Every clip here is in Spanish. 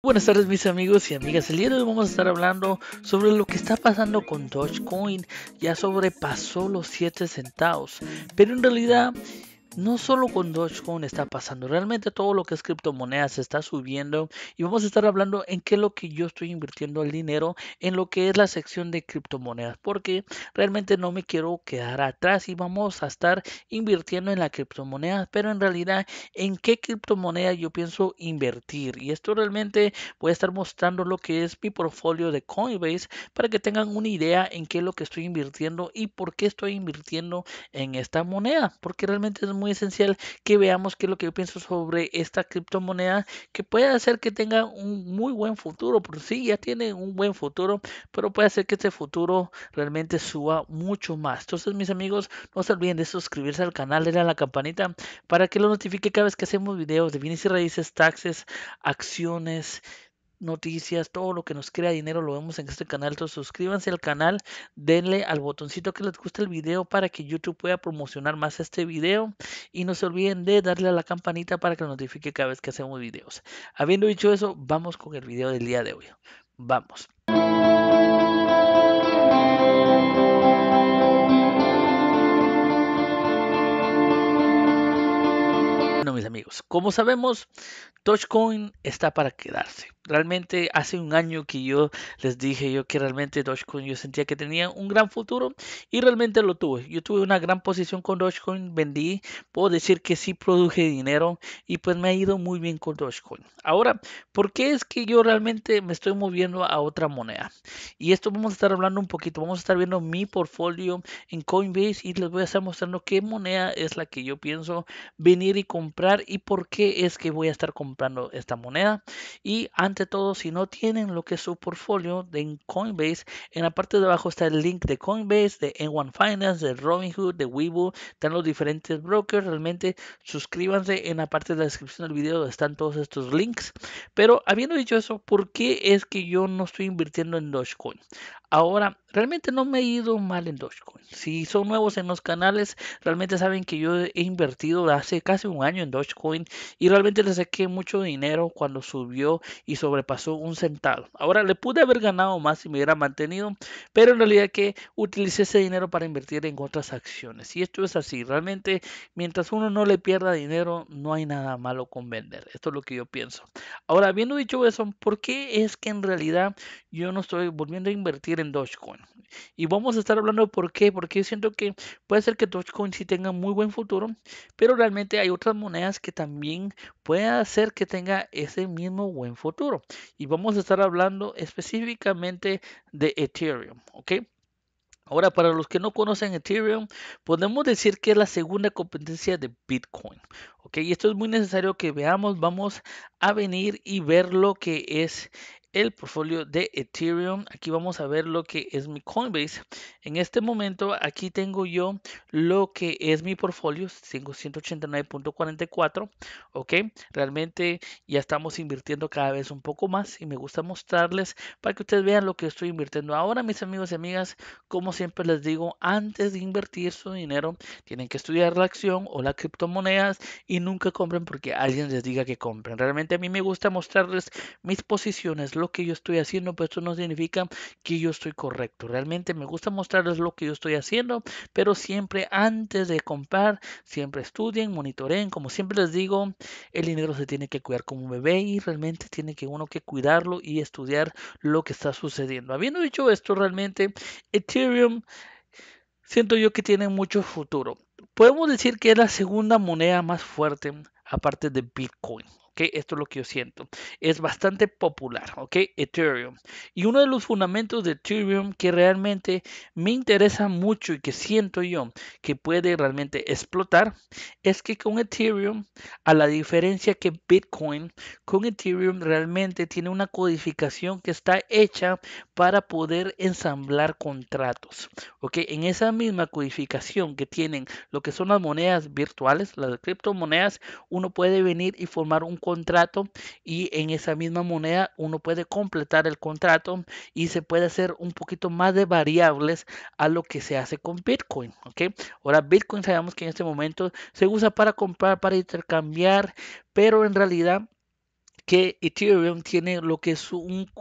Buenas tardes mis amigos y amigas, el día de hoy vamos a estar hablando sobre lo que está pasando con Dogecoin, ya sobrepasó los 7 centavos, pero en realidad no solo con Dogecoin está pasando, realmente todo lo que es criptomonedas está subiendo y vamos a estar hablando en qué es lo que yo estoy invirtiendo el dinero en lo que es la sección de criptomonedas, porque realmente no me quiero quedar atrás y vamos a estar invirtiendo en la criptomoneda, pero en realidad en qué criptomoneda yo pienso invertir y esto realmente voy a estar mostrando lo que es mi portfolio de Coinbase para que tengan una idea en qué es lo que estoy invirtiendo y por qué estoy invirtiendo en esta moneda, porque realmente es muy esencial que veamos qué es lo que yo pienso sobre esta criptomoneda que puede hacer que tenga un muy buen futuro, por sí ya tiene un buen futuro, pero puede ser que este futuro realmente suba mucho más. Entonces, mis amigos, no se olviden de suscribirse al canal, de a la campanita para que lo notifique cada vez que hacemos videos de bienes y raíces, taxes, acciones, noticias, todo lo que nos crea dinero lo vemos en este canal. Entonces suscríbanse al canal, denle al botoncito que les gusta el video para que YouTube pueda promocionar más este video y no se olviden de darle a la campanita para que lo notifique cada vez que hacemos videos. Habiendo dicho eso, vamos con el video del día de hoy. Vamos. Bueno, mis amigos, como sabemos, TouchCoin está para quedarse realmente hace un año que yo les dije yo que realmente Dogecoin yo sentía que tenía un gran futuro y realmente lo tuve. Yo tuve una gran posición con Dogecoin, vendí, puedo decir que sí produje dinero y pues me ha ido muy bien con Dogecoin. Ahora, ¿por qué es que yo realmente me estoy moviendo a otra moneda? Y esto vamos a estar hablando un poquito, vamos a estar viendo mi portfolio en Coinbase y les voy a estar mostrando qué moneda es la que yo pienso venir y comprar y por qué es que voy a estar comprando esta moneda. Y antes todo, si no tienen lo que es su portfolio de Coinbase, en la parte de abajo está el link de Coinbase, de N1 Finance, de Robinhood, de Weibo, están los diferentes brokers. Realmente suscríbanse en la parte de la descripción del video, están todos estos links. Pero habiendo dicho eso, ¿por qué es que yo no estoy invirtiendo en Dogecoin? Ahora, Realmente no me he ido mal en Dogecoin. Si son nuevos en los canales, realmente saben que yo he invertido hace casi un año en Dogecoin y realmente le saqué mucho dinero cuando subió y sobrepasó un centavo. Ahora le pude haber ganado más si me hubiera mantenido, pero en realidad que utilicé ese dinero para invertir en otras acciones. Y esto es así. Realmente, mientras uno no le pierda dinero, no hay nada malo con vender. Esto es lo que yo pienso. Ahora, habiendo dicho eso, ¿por qué es que en realidad yo no estoy volviendo a invertir en Dogecoin. Y vamos a estar hablando de por qué, porque siento que puede ser que Dogecoin sí tenga muy buen futuro, pero realmente hay otras monedas que también pueden hacer que tenga ese mismo buen futuro. Y vamos a estar hablando específicamente de Ethereum, ¿ok? Ahora, para los que no conocen Ethereum, podemos decir que es la segunda competencia de Bitcoin. ¿ok? Y esto es muy necesario que veamos. Vamos a venir y ver lo que es el portfolio de Ethereum. Aquí vamos a ver lo que es mi Coinbase. En este momento aquí tengo yo lo que es mi portfolio, 589.44. Ok, realmente ya estamos invirtiendo cada vez un poco más y me gusta mostrarles para que ustedes vean lo que estoy invirtiendo. Ahora mis amigos y amigas, como siempre les digo, antes de invertir su dinero, tienen que estudiar la acción o las criptomonedas y nunca compren porque alguien les diga que compren. Realmente a mí me gusta mostrarles mis posiciones lo que yo estoy haciendo, pero pues, esto no significa que yo estoy correcto. Realmente me gusta mostrarles lo que yo estoy haciendo, pero siempre antes de comprar, siempre estudien, monitoreen. Como siempre les digo, el dinero se tiene que cuidar como un bebé y realmente tiene que uno que cuidarlo y estudiar lo que está sucediendo. Habiendo dicho esto, realmente Ethereum siento yo que tiene mucho futuro. Podemos decir que es la segunda moneda más fuerte aparte de Bitcoin. Esto es lo que yo siento. Es bastante popular, ¿ok? Ethereum. Y uno de los fundamentos de Ethereum que realmente me interesa mucho y que siento yo que puede realmente explotar es que con Ethereum, a la diferencia que Bitcoin, con Ethereum realmente tiene una codificación que está hecha para poder ensamblar contratos, ¿ok? En esa misma codificación que tienen lo que son las monedas virtuales, las criptomonedas, uno puede venir y formar un contrato y en esa misma moneda uno puede completar el contrato y se puede hacer un poquito más de variables a lo que se hace con Bitcoin. ¿ok? Ahora Bitcoin sabemos que en este momento se usa para comprar, para intercambiar, pero en realidad que Ethereum tiene lo que es un,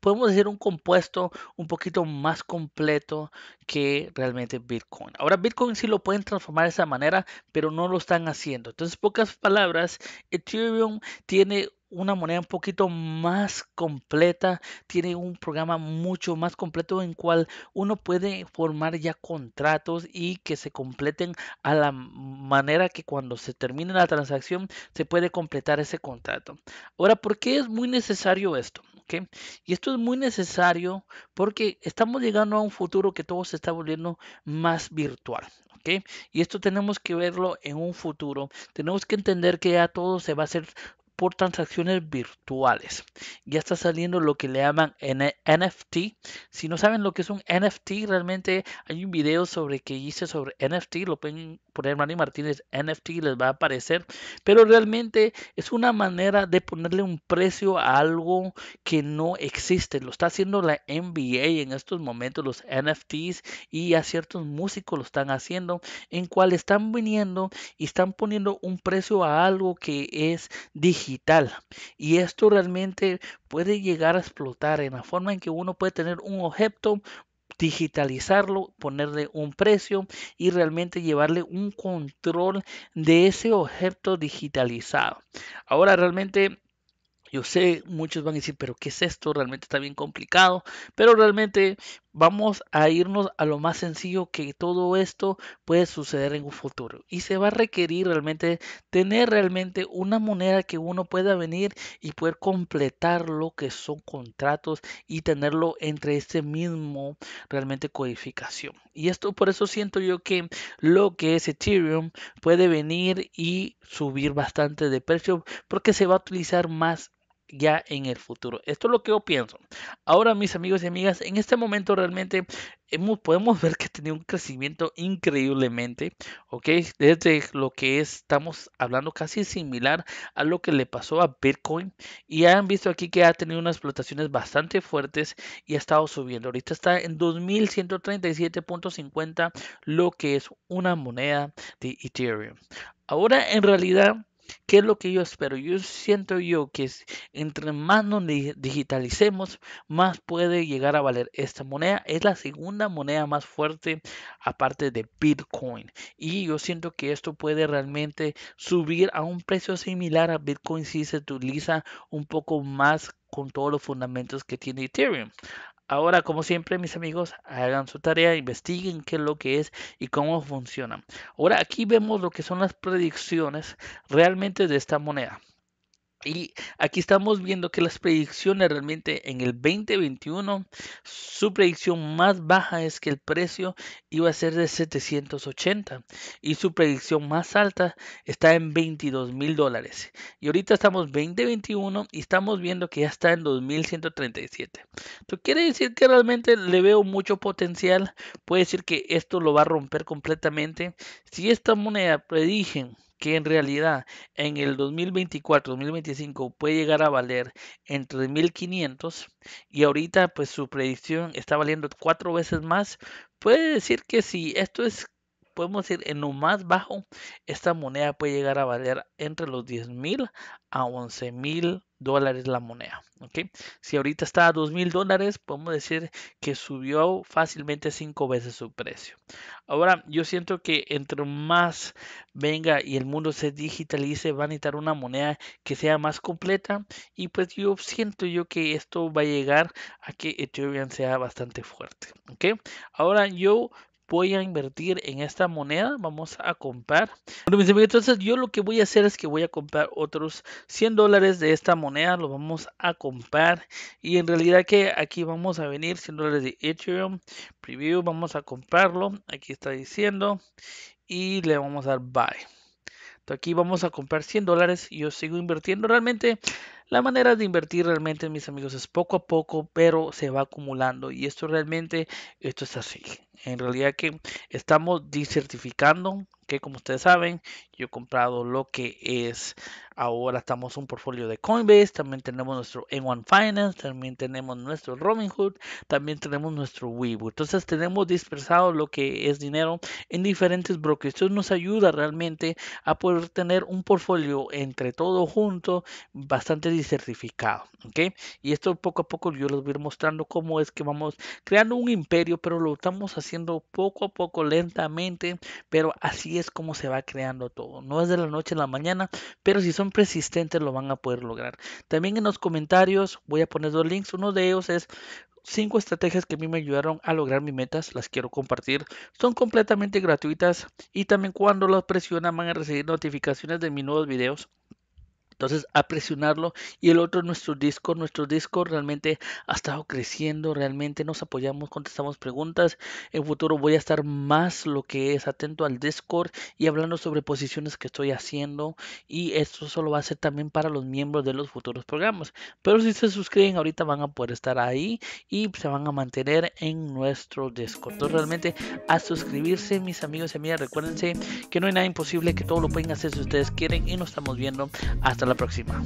podemos decir, un compuesto un poquito más completo que realmente Bitcoin. Ahora Bitcoin sí lo pueden transformar de esa manera, pero no lo están haciendo. Entonces, pocas palabras, Ethereum tiene una moneda un poquito más completa, tiene un programa mucho más completo en cual uno puede formar ya contratos y que se completen a la manera que cuando se termine la transacción se puede completar ese contrato. Ahora, ¿por qué es muy necesario esto? Y esto es muy necesario porque estamos llegando a un futuro que todo se está volviendo más virtual. Y esto tenemos que verlo en un futuro. Tenemos que entender que ya todo se va a hacer transacciones virtuales. Ya está saliendo lo que le llaman NFT. Si no saben lo que es un NFT, realmente hay un video sobre que hice sobre NFT. Lo pueden poner Manny Martínez NFT, les va a aparecer. Pero realmente es una manera de ponerle un precio a algo que no existe. Lo está haciendo la NBA en estos momentos, los NFTs y a ciertos músicos lo están haciendo, en cual están viniendo y están poniendo un precio a algo que es digital y esto realmente puede llegar a explotar en la forma en que uno puede tener un objeto, digitalizarlo, ponerle un precio y realmente llevarle un control de ese objeto digitalizado. Ahora realmente yo sé, muchos van a decir, pero ¿qué es esto? Realmente está bien complicado, pero realmente vamos a irnos a lo más sencillo que todo esto puede suceder en un futuro y se va a requerir realmente tener realmente una moneda que uno pueda venir y poder completar lo que son contratos y tenerlo entre este mismo realmente codificación y esto por eso siento yo que lo que es Ethereum puede venir y subir bastante de precio porque se va a utilizar más ya en el futuro. Esto es lo que yo pienso. Ahora, mis amigos y amigas, en este momento realmente hemos, podemos ver que ha tenido un crecimiento increíblemente, ¿ok? Desde lo que estamos hablando casi similar a lo que le pasó a Bitcoin. Y han visto aquí que ha tenido unas explotaciones bastante fuertes y ha estado subiendo. Ahorita está en 2137.50, lo que es una moneda de Ethereum. Ahora, en realidad ¿Qué es lo que yo espero? Yo siento yo que entre más nos digitalicemos, más puede llegar a valer esta moneda. Es la segunda moneda más fuerte aparte de Bitcoin. Y yo siento que esto puede realmente subir a un precio similar a Bitcoin si se utiliza un poco más con todos los fundamentos que tiene Ethereum. Ahora, como siempre, mis amigos, hagan su tarea, investiguen qué es lo que es y cómo funciona. Ahora, aquí vemos lo que son las predicciones realmente de esta moneda. Y aquí estamos viendo que las predicciones realmente en el 2021, su predicción más baja es que el precio iba a ser de 780 y su predicción más alta está en 22 mil dólares. Y ahorita estamos 2021 y estamos viendo que ya está en 2137. Esto quiere decir que realmente le veo mucho potencial. Puede decir que esto lo va a romper completamente. Si esta moneda predigen que en realidad en el 2024-2025 puede llegar a valer entre 1.500 y ahorita pues su predicción está valiendo cuatro veces más, puede decir que si esto es, podemos decir, en lo más bajo, esta moneda puede llegar a valer entre los 10.000 a 11.000 dólares la moneda. ¿okay? Si ahorita está a mil dólares, podemos decir que subió fácilmente cinco veces su precio. Ahora, yo siento que entre más venga y el mundo se digitalice, van a necesitar una moneda que sea más completa. Y pues yo siento yo que esto va a llegar a que Ethereum sea bastante fuerte. ¿okay? Ahora yo voy a invertir en esta moneda, vamos a comprar. entonces yo lo que voy a hacer es que voy a comprar otros 100 dólares de esta moneda, lo vamos a comprar y en realidad que aquí vamos a venir 100 dólares de Ethereum preview, vamos a comprarlo, aquí está diciendo y le vamos a dar buy. aquí vamos a comprar 100 dólares y yo sigo invirtiendo realmente. La manera de invertir realmente, mis amigos, es poco a poco, pero se va acumulando. Y esto realmente, esto es así. En realidad que estamos desertificando, que como ustedes saben, yo he comprado lo que es, ahora estamos un portfolio de Coinbase, también tenemos nuestro M1 Finance, también tenemos nuestro Robinhood, también tenemos nuestro Weibo. Entonces tenemos dispersado lo que es dinero en diferentes brokers. Esto nos ayuda realmente a poder tener un portfolio entre todo junto bastante certificado. ok Y esto poco a poco yo les voy a ir mostrando cómo es que vamos creando un imperio, pero lo estamos haciendo poco a poco, lentamente, pero así es como se va creando todo. No es de la noche a la mañana, pero si son persistentes lo van a poder lograr. También en los comentarios voy a poner dos links. Uno de ellos es cinco estrategias que a mí me ayudaron a lograr mis metas, las quiero compartir. Son completamente gratuitas y también cuando los presionan van a recibir notificaciones de mis nuevos videos. Entonces, a presionarlo. Y el otro, nuestro Discord. Nuestro Discord realmente ha estado creciendo. Realmente nos apoyamos, contestamos preguntas. En futuro voy a estar más lo que es atento al Discord y hablando sobre posiciones que estoy haciendo. Y esto solo va a ser también para los miembros de los futuros programas. Pero si se suscriben ahorita van a poder estar ahí y se van a mantener en nuestro Discord. Entonces, realmente a suscribirse, mis amigos y amigas. Recuérdense que no hay nada imposible, que todo lo pueden hacer si ustedes quieren. Y nos estamos viendo hasta la la próxima.